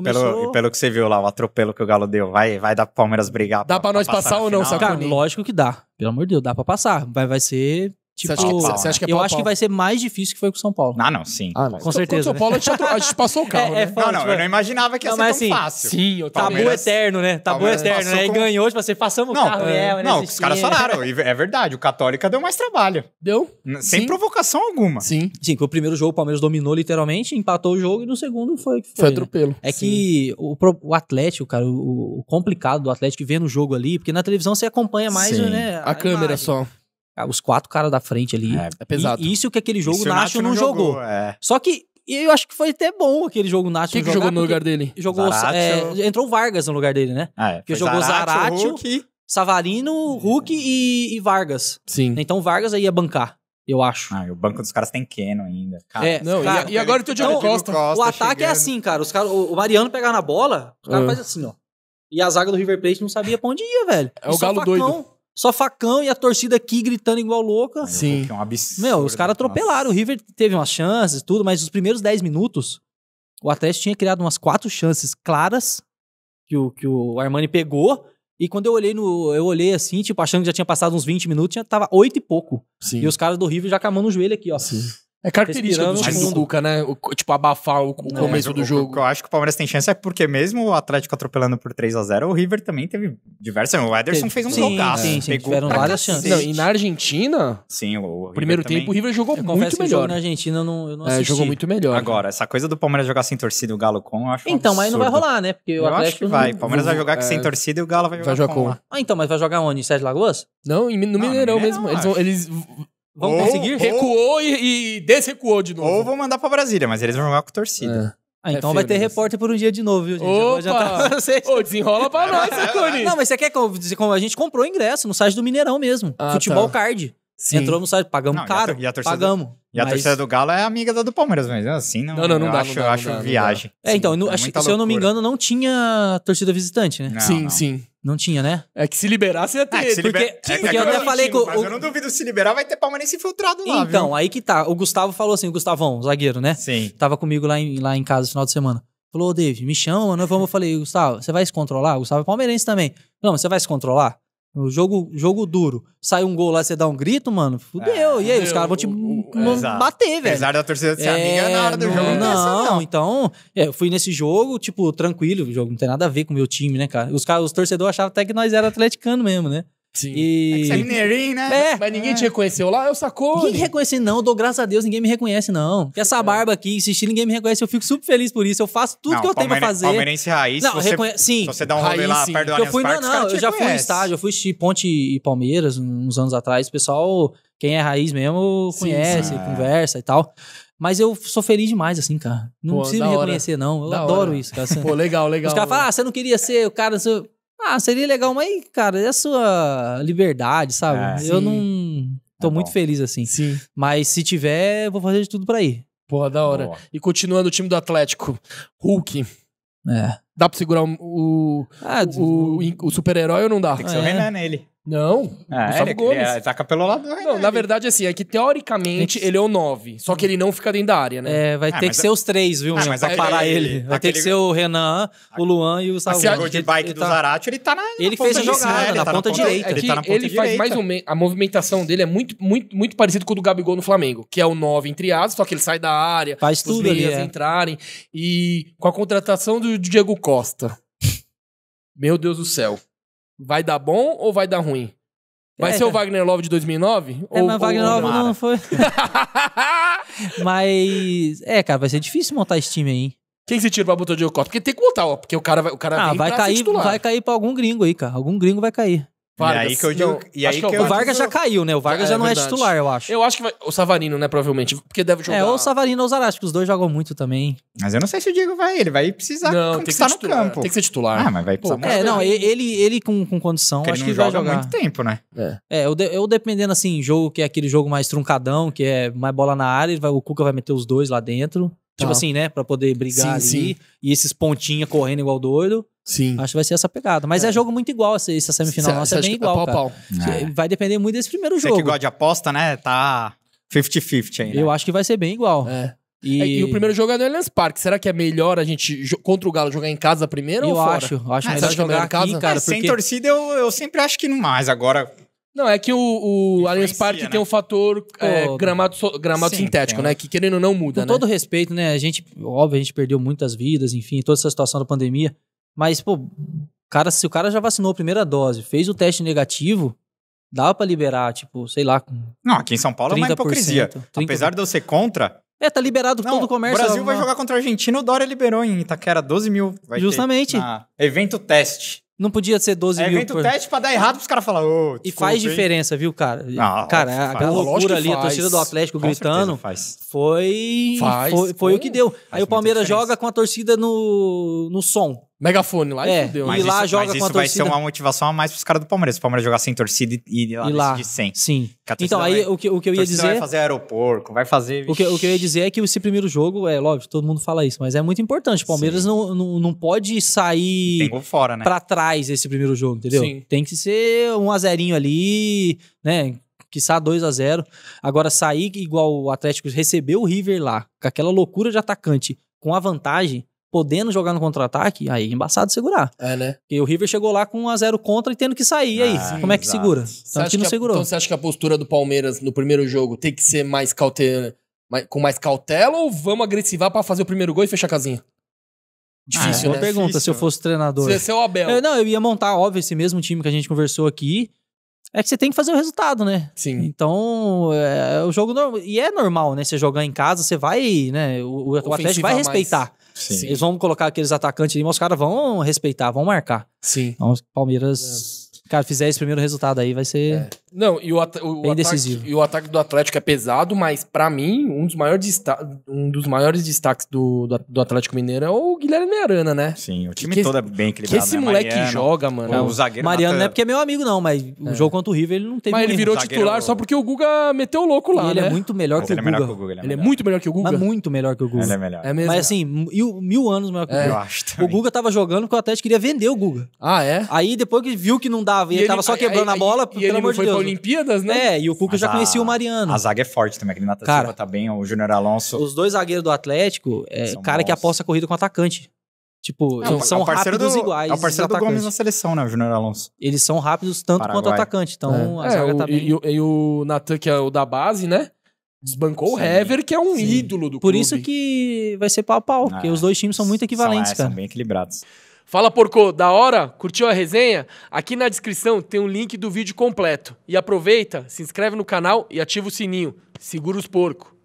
Começou... Pelo, pelo que você viu lá, o atropelo que o Galo deu, vai, vai dar pro Palmeiras brigar. Dá pra, pra nós passar, passar ou não, Sacani? Cara, lógico que dá. Pelo amor de Deus, dá pra passar. Vai, vai ser Tipo, você acha que, acha que é pau, eu pau. acho que vai ser mais difícil que foi com o São Paulo. Ah, não, sim. Ah, não. Com certeza. Com o então, né? São Paulo né? a gente, passou o é, carro, é, né? não, não, eu tipo, não imaginava que ia não, ser tão assim, fácil. Sim, o Tabu eterno, né? Tabu Palmeiras eterno, né? E com... ganhou, tipo assim, passamos o carro. Né? É, não, não os caras falaram. É verdade, o Católica deu mais trabalho. Deu. Sem sim. provocação alguma. Sim. Sim, que o primeiro jogo o Palmeiras dominou literalmente, empatou o jogo e no segundo foi... Foi, foi atropelo. Né? É sim. que o, o Atlético, cara, o, o complicado do Atlético vendo no jogo ali, porque na televisão você acompanha mais, né? A câmera só. Ah, os quatro caras da frente ali. É, é pesado. E, isso que aquele jogo isso Nacho, Nacho não, não jogou. jogou. É. Só que eu acho que foi até bom aquele jogo Nacho Quem que jogou no lugar dele? Jogou, é, entrou Vargas no lugar dele, né? Ah, é. Que jogou Zaratio, Savarino, Hulk e, e, Vargas. Sim. Então Vargas aí ia bancar. Eu acho. Ah, o banco dos caras tem Keno ainda. Cara, é, não, cara, e, e, agora tem o Diogo Costa. Costa. O ataque chegando. é assim, cara. Os cara. O Mariano pegar na bola, o cara uhum. faz assim, ó. E a zaga do River Plate não sabia pra onde ia, velho. É o é Galo facão. doido. Só facão e a torcida aqui gritando igual louca. Sim. É um absurdo. Meu, os caras atropelaram. O River teve umas chances, tudo, mas os primeiros 10 minutos, o Atlético tinha criado umas quatro chances claras que o, que o Armani pegou. E quando eu olhei no. Eu olhei assim, tipo, achando que já tinha passado uns 20 minutos, já tava oito e pouco. Sim. E os caras do River já com a mão no joelho aqui, ó. Sim. É característica do time do Cuca, né? O, tipo, abafar o, o começo do o, jogo. eu acho que o Palmeiras tem chance é porque mesmo o Atlético atropelando por 3 a 0 o River também teve diversas... O Ederson teve, fez um jogaço. Sim, sim, tiveram várias chances. Não, e na Argentina... Sim, o, o Primeiro também. tempo o River jogou eu muito melhor. na Argentina eu não, eu não assisti. É, jogou muito melhor. Né? Agora, essa coisa do Palmeiras jogar sem torcida e o Galo com, eu acho Então, mas não vai rolar, né? Porque o eu acho que vai. O Palmeiras vai jogar é, sem torcida e o Galo vai jogar, vai jogar com. Ah, então, mas vai jogar onde? Em Sete Lagoas? Não, no Mineirão mesmo. Eles Vamos ou, conseguir? Ou, Recuou e, e desrecuou de novo. Ou vão mandar pra Brasília, mas eles vão jogar com torcida. É. Ah, é então é vai ter isso. repórter por um dia de novo, viu, gente? Opa! Já tá... Ô, desenrola pra é nós, Curitiba. Não, mas você quer que a gente comprou o ingresso no site do Mineirão mesmo. Ah, Futebol tá. Card. Sim. Entrou no site, pagamos não, caro. E a, torcida, pagamos. E a mas... torcida do Galo é amiga da do Palmeiras, mas assim não. Não, não, não eu dá, acho, não dá, acho não dá, viagem. É, então, sim, é acho, se eu não me engano, não tinha torcida visitante, né? sim, sim. Não tinha, né? É que se liberasse ia é, ter. É, porque, libera... porque, é, é eu até falei que. O... Mas eu não duvido se liberar, vai ter palmeirense infiltrado lá. Então, viu? aí que tá. O Gustavo falou assim: o Gustavão, o zagueiro, né? Sim. Tava comigo lá em, lá em casa no final de semana. Falou, David, me chama, não vamos. Eu falei, Gustavo, você vai se controlar? O Gustavo é palmeirense também. Não, você vai se controlar? O jogo, jogo duro. Sai um gol lá, você dá um grito, mano. Fudeu. É, e aí, os é, caras vão te o, bater, velho. Apesar da torcida ser é, amiga na hora do não, jogo. Não, é não. não. então, é, eu fui nesse jogo, tipo, tranquilo. O jogo não tem nada a ver com o meu time, né, cara? Os, cara, os torcedores achavam até que nós era atleticano mesmo, né? Sim. E... É que você é mineirinho, né? É. Mas ninguém te reconheceu lá, eu sacou. Ninguém reconhece, não. Dou graças a Deus, ninguém me reconhece, não. Porque essa barba aqui, insistir, ninguém me reconhece. Eu fico super feliz por isso. Eu faço tudo não, que eu tenho pra fazer. Palmeirense raiz. Não, você, reconhe... sim. Se você dá um rolê lá sim. perto do Allianz Parque, Não, não, eu já fui no estádio. Eu fui assistir Ponte e Palmeiras uns anos atrás. O pessoal, quem é raiz mesmo, conhece, sim. É. conversa e tal. Mas eu sou feliz demais, assim, cara. Não Pô, preciso me reconhecer, hora. não. Eu da adoro hora. isso, cara. Pô, legal, legal. Os caras falam, ah, você não queria ser o cara... Você... Ah, seria legal, mas, cara, é a sua liberdade, sabe? É, eu não tô é muito feliz assim. Sim. Mas se tiver, vou fazer de tudo pra ir. Porra, da hora. Boa. E continuando o time do Atlético, Hulk. É. Dá pra segurar o, o, ah, o, o super-herói ou não dá? Tem que ser é. o Renan nele. Não, ah, Gustavo ele, Gomes. É, ele ataca pelo lado do Não, na verdade, assim, é que teoricamente ele é o 9, só que ele não fica dentro da área, né? É, vai ah, ter que ser os três, viu? Ah, mas vai parar ele. Vai aquele... ter que ser o Renan, o Luan e o Salvador. Assim, o de bike ele, tá do tá... Zarate, ele tá na. Ele fez a jogada, na tá ponta direita. É ele, tá na ponta ele direita. faz mais ou menos. A movimentação dele é muito, muito, muito parecido com o do Gabigol no Flamengo, que é o 9 entre asas, só que ele sai da área, faz tudo ali, é. entrarem. E com a contratação do Diego Costa. Meu Deus do céu vai dar bom ou vai dar ruim? Vai é, ser o Wagner Love de 2009? É, ou, mas o Wagner Love não, não foi. mas, é, cara, vai ser difícil montar esse time aí. Hein? Quem que você tira pra botar o Diego Costa? Porque tem que botar, ó. Porque o cara vai, o cara ah, vai cair, Vai cair pra algum gringo aí, cara. Algum gringo vai cair. Vargas. E aí que eu digo. Não, e aí que, é que o Vargas já caiu, né? O Vargas é, já não é, é titular, eu acho. Eu acho que vai. O Savarino, né? Provavelmente. Porque deve é, jogar. É, ou o Savarino ou o Zarate, que os dois jogam muito também. Mas eu não sei se o Diego vai. Ele vai precisar não, conquistar no titular, campo. Tem que ser titular. Ah, mas vai precisar Pô, É, não. Ele, ele com, com condição, Porque acho que ele vai jogar. muito tempo, né? É, é eu, de, eu dependendo, assim, jogo que é aquele jogo mais truncadão, que é mais bola na área, vai, o Cuca vai meter os dois lá dentro. Tipo tá. assim, né? Pra poder brigar sim, ali. Sim. E esses pontinha correndo igual doido. Sim. Acho que vai ser essa pegada. Mas é, é jogo muito igual essa, essa semifinal. Cê, nossa, é bem é igual. Pau, pau. É. Vai depender muito desse primeiro jogo. Você que gosta de aposta, né? Tá 50-50 ainda. Né? Eu acho que vai ser bem igual. É. E... É, e... o primeiro jogo é no Allianz Parque. Será que é melhor a gente, contra o Galo, jogar em casa primeiro eu ou fora? Acho, eu acho. Ah, melhor jogar, em aqui, casa? cara. É, porque... Sem torcida, eu, eu sempre acho que não mais. Agora, não, é que o, o Allianz Parque né? tem um fator é, gramado, gramado Sim, sintético, né? Que querendo ou não muda, Com né? todo respeito, né? A gente, óbvio, a gente perdeu muitas vidas, enfim, toda essa situação da pandemia. Mas, pô, cara, se o cara já vacinou a primeira dose, fez o teste negativo, dá para liberar, tipo, sei lá. Não, aqui em São Paulo é uma hipocrisia. 30%. Apesar de eu ser contra. É, tá liberado não, todo o comércio. O Brasil vai uma... jogar contra a Argentina, o Dória liberou em Itaquera 12 mil. Justamente. Evento teste. Não podia ser 12 é mil. Evento por... teste pra dar errado pros caras falar. desculpa, e faz diferença, hein? viu, cara? Não, cara, faz. aquela loucura ali, faz. a torcida do Atlético com gritando. Faz. Foi, faz. foi. Foi, o que deu. Aí o Palmeiras joga com a torcida no, no som megafone lá é, e fudeu. Né? Mas e lá isso, joga mas com a torcida. isso vai ser uma motivação a mais pros caras do Palmeiras. O Palmeiras jogar sem torcida e, e lá, e lá decidir sem. Sim. Então, aí vai, o, que, o que eu ia dizer... vai fazer aeroporto, vai fazer... O que, o que eu ia dizer é que esse primeiro jogo, é lógico, todo mundo fala isso, mas é muito importante. O Palmeiras não, não, não, pode sair... Tem gol fora, né? Pra trás esse primeiro jogo, entendeu? Sim. Tem que ser um azerinho ali, né? quiçá 2 a 0 Agora, sair igual o Atlético recebeu o River lá, com aquela loucura de atacante, com a vantagem, podendo jogar no contra-ataque, aí é embaçado segurar. É, né? Porque o River chegou lá com 1 a 0 contra e tendo que sair, ah, aí sim, como é que exato. segura? Tanto que não a, segurou. Então você acha que a postura do Palmeiras no primeiro jogo tem que ser mais cautela, mais, com mais cautela ou vamos agressivar para fazer o primeiro gol e fechar a casinha? Difícil, ah, é uma né? pergunta Difícil. se eu fosse treinador. Se você é o Abel. Eu, é, não, eu ia montar, óbvio, esse mesmo time que a gente conversou aqui. É que você tem que fazer o resultado, né? Sim. Então, é, é o jogo. E é normal, né? Você jogar em casa, você vai, né? O, o Atlético vai respeitar. Mais. Sim. Eles vão colocar aqueles atacantes ali, mas os caras vão respeitar, vão marcar. Sim. Então, Palmeiras. É. Cara, fizer esse primeiro resultado aí, vai ser. É. Não, e o, at o Bem ataque, E o ataque do Atlético é pesado, mas para mim, um dos maiores, um dos maiores destaques do, do, Atlético Mineiro é o Guilherme Arana, né? Sim, o time que, todo é bem equilibrado. Que né? esse né? moleque Mariano, joga, mano. o zagueiro Mariano não é porque é meu amigo, não, mas é. o jogo contra o River ele não teve Mas ele virou titular só porque o Guga meteu o louco lá, e ele é né? é muito melhor, que, ele o é melhor que o Guga. Ele é, ele é muito melhor que o Guga. Mas muito melhor que o Guga. Ele é melhor. É mesmo. Mas assim, mil, mil anos melhor que o é. Guga. Eu acho também. O Guga tava jogando porque o Atlético queria vender o Guga. Ah, é? Aí depois que viu que não dava e ele tava só quebrando a bola, pelo amor de Deus. Olimpíadas, né? É, e o Cuca já a... conhecia o Mariano. A zaga é forte também, aquele Nata Silva tá bem, o Júnior Alonso. Os dois zagueiros do Atlético, é cara bons. que aposta corrida com atacante. Tipo, são é rápidos do, iguais. É o parceiro do Gomes na seleção, né? O Júnior Alonso. Eles são rápidos tanto Paraguai. quanto atacante. Então, é. a zaga é, tá o, tá bem... E, e o Natan, que é o da base, né? Desbancou Sim. o Hever, que é um Sim. ídolo do Por clube. Por isso que vai ser pau a pau, porque é. os dois times são muito é, equivalentes, são, cara. São bem equilibrados. Fala porco, da hora? Curtiu a resenha? Aqui na descrição tem um link do vídeo completo. E aproveita, se inscreve no canal e ativa o sininho. Segura os porcos.